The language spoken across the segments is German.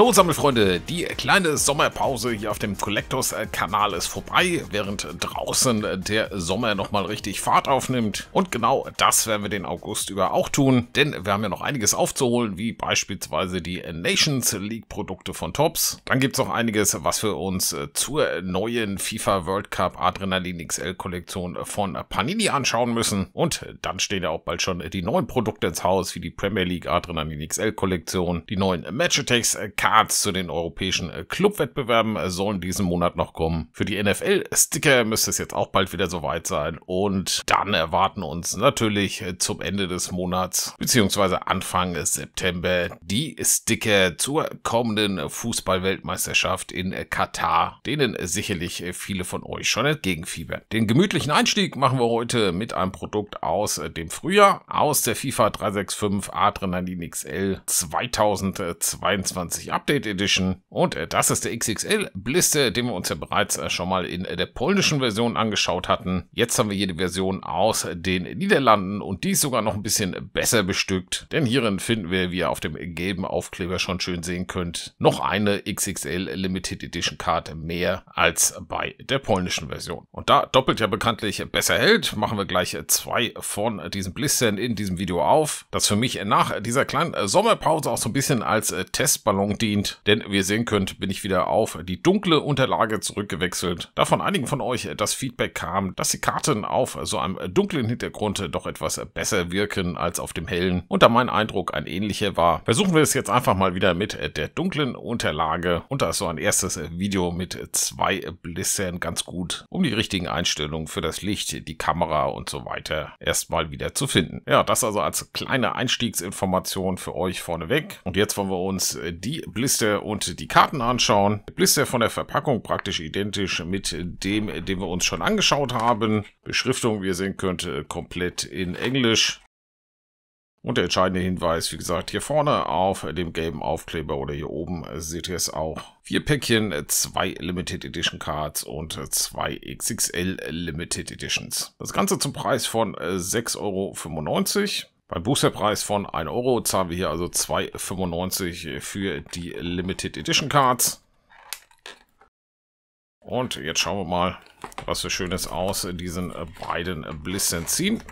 Hallo Sammelfreunde, die kleine Sommerpause hier auf dem Collectors-Kanal äh, ist vorbei, während draußen der Sommer nochmal richtig Fahrt aufnimmt. Und genau das werden wir den August über auch tun, denn wir haben ja noch einiges aufzuholen, wie beispielsweise die Nations League-Produkte von Tops. Dann gibt es noch einiges, was wir uns äh, zur neuen FIFA World Cup Adrenalin XL-Kollektion von Panini anschauen müssen. Und dann stehen ja auch bald schon die neuen Produkte ins Haus, wie die Premier League Adrenalin XL-Kollektion, die neuen Match Attacks äh, Cards zu den europäischen äh, Clubwettbewerben äh, sollen diesen Monat noch kommen. Für die NFL-Sticker müsste es jetzt auch bald wieder soweit sein. Und dann erwarten uns natürlich äh, zum Ende des Monats beziehungsweise Anfang September die Sticker zur kommenden Fußball-Weltmeisterschaft in Katar, denen sicherlich viele von euch schon entgegenfiebern. Den gemütlichen Einstieg machen wir heute mit einem Produkt aus dem Frühjahr, aus der FIFA 365 Adrenalin XL 2022 2023 Update Edition. Und äh, das ist der XXL-Blister, den wir uns ja bereits äh, schon mal in äh, der polnischen Version angeschaut hatten. Jetzt haben wir hier die Version aus den Niederlanden und die ist sogar noch ein bisschen besser bestückt. Denn hierin finden wir, wie ihr auf dem gelben Aufkleber schon schön sehen könnt, noch eine XXL Limited Edition Karte mehr als bei der polnischen Version. Und da doppelt ja bekanntlich besser hält, machen wir gleich zwei von diesen Blistern in diesem Video auf. Das für mich nach dieser kleinen Sommerpause auch so ein bisschen als Testballon dient, denn wie ihr sehen könnt, bin ich wieder auf die dunkle Unterlage zurückgewechselt, da von einigen von euch das Feedback kam, dass die Karten auf so einem dunklen Hintergrund doch etwas besser wirken als auf dem hellen und da mein Eindruck ein ähnlicher war, versuchen wir es jetzt einfach mal wieder mit der dunklen Unterlage und da ist so ein erstes Video mit zwei Blissern ganz gut, um die richtigen Einstellungen für das Licht, die Kamera und so weiter erstmal wieder zu finden. Ja, das also als kleine Einstiegsinformation für euch vorneweg und jetzt wollen wir uns die Blister und die Karten anschauen. Blister von der Verpackung praktisch identisch mit dem, den wir uns schon angeschaut haben. Beschriftung, wie ihr sehen könnt, komplett in Englisch. Und der entscheidende Hinweis, wie gesagt, hier vorne auf dem gelben Aufkleber oder hier oben seht ihr es auch. Vier Päckchen, zwei Limited Edition Cards und zwei XXL Limited Editions. Das Ganze zum Preis von 6,95 Euro. Beim Boosterpreis von 1 Euro zahlen wir hier also 2,95 für die Limited Edition Cards. Und jetzt schauen wir mal, was für Schönes aus diesen beiden Blistern ziehen.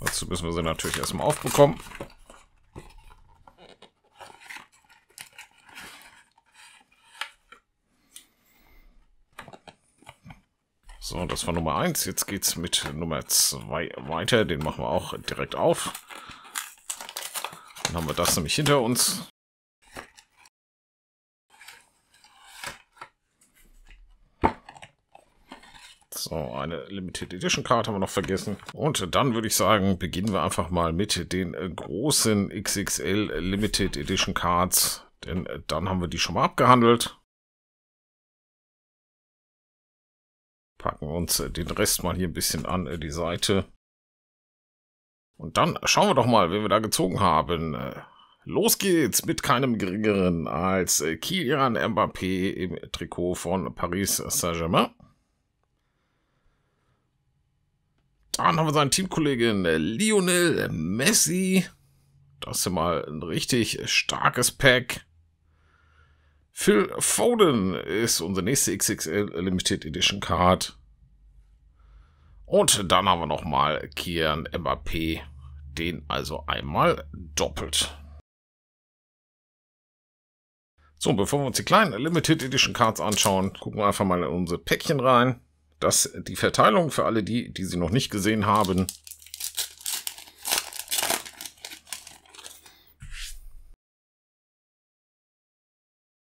Dazu müssen wir sie natürlich erstmal aufbekommen. So, das war Nummer 1. Jetzt geht es mit Nummer 2 weiter. Den machen wir auch direkt auf. Dann haben wir das nämlich hinter uns. So, eine Limited Edition Karte haben wir noch vergessen. Und dann würde ich sagen, beginnen wir einfach mal mit den äh, großen XXL Limited Edition Cards. Denn äh, dann haben wir die schon mal abgehandelt. Packen uns äh, den Rest mal hier ein bisschen an die Seite. Und dann schauen wir doch mal, wen wir da gezogen haben. Äh, los geht's mit keinem geringeren als äh, Kilian Mbappé im Trikot von Paris Saint-Germain. Dann haben wir seinen Teamkollegen äh, Lionel Messi. Das ist mal ein richtig starkes Pack. Phil Foden ist unsere nächste XXL Limited Edition Card. Und dann haben wir nochmal Kian Mbappé den also einmal doppelt. So, bevor wir uns die kleinen Limited Edition Cards anschauen, gucken wir einfach mal in unsere Päckchen rein. Das die Verteilung für alle die, die sie noch nicht gesehen haben.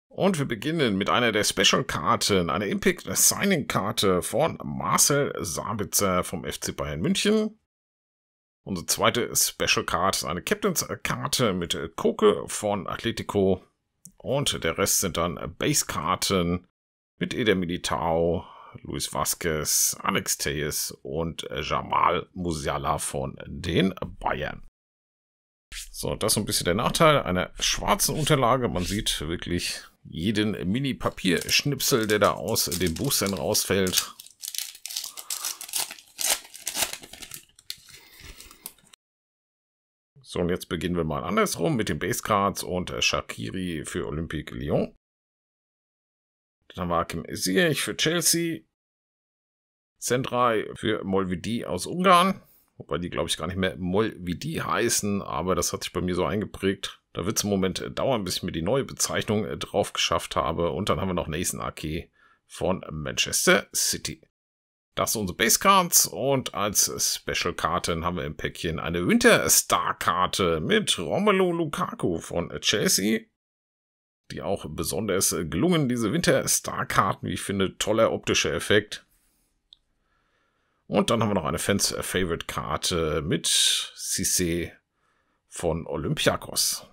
Und wir beginnen mit einer der Special-Karten, einer Impact-Signing-Karte von Marcel Sabitzer vom FC Bayern München. Unsere zweite Special Card ist eine Captains Karte mit Koke von Atletico. Und der Rest sind dann Base-Karten mit Eder Militao, Luis Vasquez, Alex Tejes und Jamal Musiala von den Bayern. So, das ist ein bisschen der Nachteil einer schwarzen Unterlage. Man sieht wirklich jeden Mini-Papierschnipsel, der da aus dem Boostern rausfällt. So, und jetzt beginnen wir mal andersrum mit den Basecards und äh, Shakiri für Olympique Lyon. Dann war wir Hakim Ziyech für Chelsea. Sendrai für Molvidi aus Ungarn. Wobei die, glaube ich, gar nicht mehr Molvidi heißen, aber das hat sich bei mir so eingeprägt. Da wird es im Moment äh, dauern, bis ich mir die neue Bezeichnung äh, drauf geschafft habe. Und dann haben wir noch Nathan Ake von Manchester City. Das sind unsere Basecards und als Special-Karten haben wir im Päckchen eine Winterstar-Karte mit Romelu Lukaku von Chelsea. Die auch besonders gelungen, diese Winterstar-Karten, wie ich finde, toller optischer Effekt. Und dann haben wir noch eine Fans-Favorite-Karte mit Cissé von Olympiakos.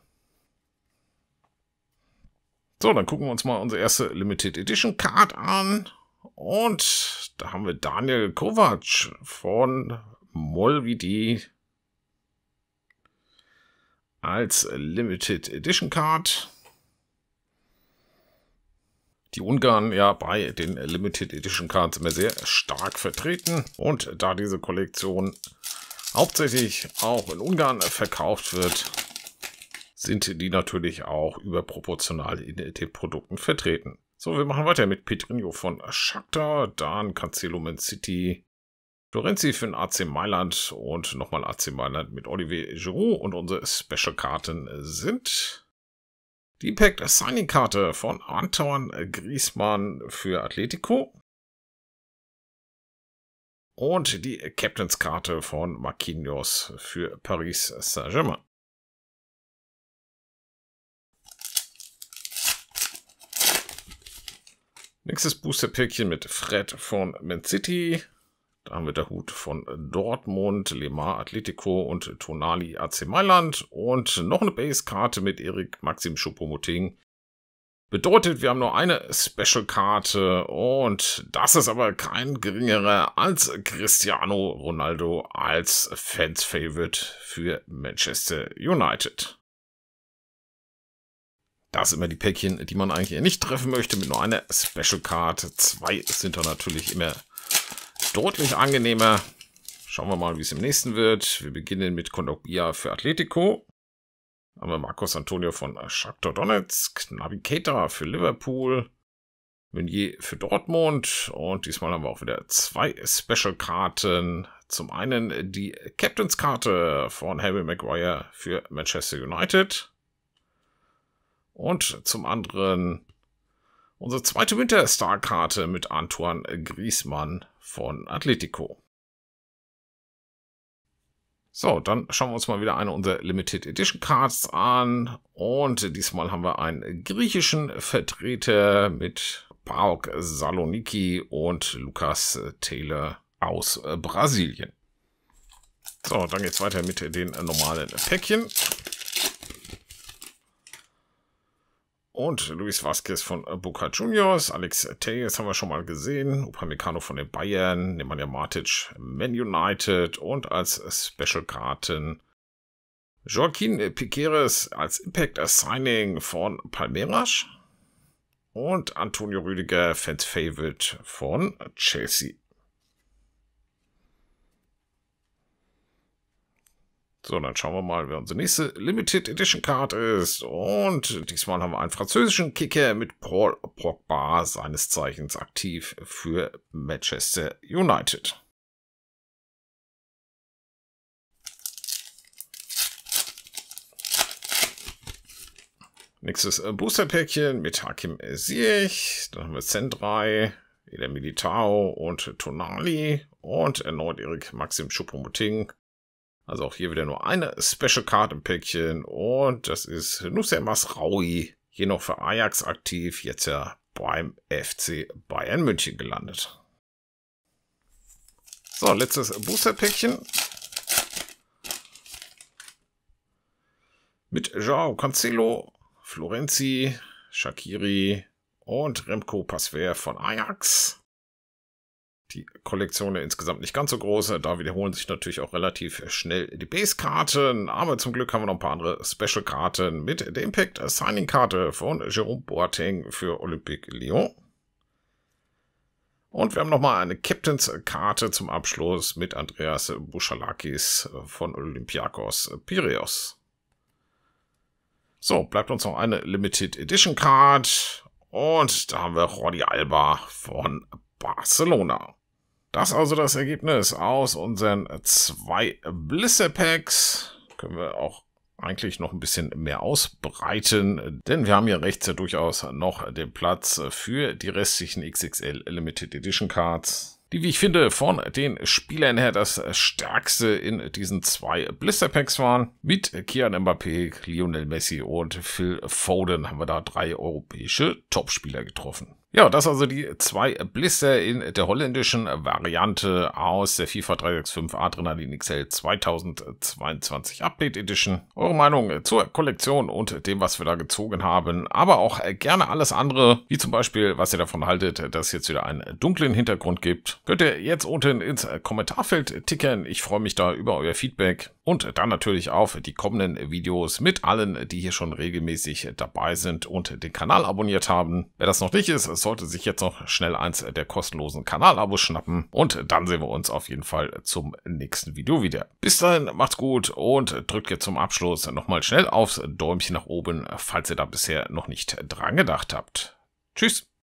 So, dann gucken wir uns mal unsere erste Limited Edition Card an. Und da haben wir Daniel Kovac von Molvidi als Limited Edition Card. Die Ungarn ja bei den Limited Edition Cards immer sehr stark vertreten. Und da diese Kollektion hauptsächlich auch in Ungarn verkauft wird, sind die natürlich auch überproportional in den Produkten vertreten. So, wir machen weiter mit Petrinho von Shakhtar, dann Cancelo Man City, Florenzi für den AC Mailand und nochmal AC Mailand mit Olivier Giroud und unsere Special-Karten sind die Packed Signing-Karte von Antoine Griezmann für Atletico und die Captains-Karte von Marquinhos für Paris Saint-Germain. Nächstes Booster-Päckchen mit Fred von Man City. Da haben wir der Hut von Dortmund, Lemar Atletico und Tonali AC Mailand. Und noch eine Base-Karte mit Erik Maxim Schuppomoting. Bedeutet, wir haben nur eine Special-Karte und das ist aber kein geringerer als Cristiano Ronaldo als Fans-Favorite für Manchester United. Das sind immer die Päckchen, die man eigentlich nicht treffen möchte, mit nur einer Special Card. Zwei sind da natürlich immer deutlich angenehmer. Schauen wir mal, wie es im nächsten wird. Wir beginnen mit Kondogbia für Atletico. Haben wir Marcos Antonio von Shakhtar Donetsk, Nabi Keita für Liverpool, Meunier für Dortmund und diesmal haben wir auch wieder zwei Special-Karten. Zum einen die Captain's-Karte von Harry Maguire für Manchester United. Und zum anderen unsere zweite Winterstar-Karte mit Antoine Griezmann von Atletico. So, dann schauen wir uns mal wieder eine unserer Limited Edition Cards an. Und diesmal haben wir einen griechischen Vertreter mit Paok Saloniki und Lukas Taylor aus Brasilien. So, dann geht's weiter mit den normalen Päckchen. Und Luis Vasquez von äh, Boca Juniors, Alex Tejes haben wir schon mal gesehen, Upamecano von den Bayern, Nemanja Matic, Man United und als Special-Karten Joaquin Piqueres als Impact Assigning von Palmeiras und Antonio Rüdiger, Fans Favorite von Chelsea So, dann schauen wir mal, wer unsere nächste Limited Edition Card ist. Und diesmal haben wir einen französischen Kicker mit Paul Pogba, seines Zeichens aktiv für Manchester United. Nächstes äh, Boosterpäckchen mit Hakim Ziyech. Dann haben wir Zen 3, Eder Militao und Tonali. Und erneut Erik Maxim Schuppomoting also auch hier wieder nur eine Special Card im Päckchen. Und das ist Nusser Masraoui. Hier noch für Ajax aktiv. Jetzt ja beim FC Bayern München gelandet. So, letztes Booster-Päckchen. Mit Joao Cancelo, Florenzi, Shakiri und Remco Passwehr von Ajax die Kollektion insgesamt nicht ganz so groß. Da wiederholen sich natürlich auch relativ schnell die Base-Karten. Aber zum Glück haben wir noch ein paar andere Special-Karten mit der Impact-Signing-Karte von Jerome Boateng für Olympique Lyon. Und wir haben nochmal eine Captains-Karte zum Abschluss mit Andreas Bouchalakis von Olympiakos Piraeus. So, bleibt uns noch eine Limited Edition Card. Und da haben wir Roddy Alba von Barcelona. Das also das Ergebnis aus unseren zwei Blisse Packs. Können wir auch eigentlich noch ein bisschen mehr ausbreiten, denn wir haben hier rechts ja durchaus noch den Platz für die restlichen XXL Limited Edition Cards die, wie ich finde, von den Spielern her das stärkste in diesen zwei Blister Packs waren. Mit Kian Mbappé, Lionel Messi und Phil Foden haben wir da drei europäische Topspieler getroffen. Ja, das also die zwei Blister in der holländischen Variante aus der FIFA 365 Adrenalin XL 2022 Update Edition. Eure Meinung zur Kollektion und dem, was wir da gezogen haben, aber auch gerne alles andere, wie zum Beispiel, was ihr davon haltet, dass es jetzt wieder einen dunklen Hintergrund gibt, könnt ihr jetzt unten ins Kommentarfeld tickern. Ich freue mich da über euer Feedback und dann natürlich auf die kommenden Videos mit allen, die hier schon regelmäßig dabei sind und den Kanal abonniert haben. Wer das noch nicht ist, sollte sich jetzt noch schnell eins der kostenlosen Kanalabos schnappen. Und dann sehen wir uns auf jeden Fall zum nächsten Video wieder. Bis dahin, macht's gut und drückt jetzt zum Abschluss nochmal schnell aufs Däumchen nach oben, falls ihr da bisher noch nicht dran gedacht habt. Tschüss!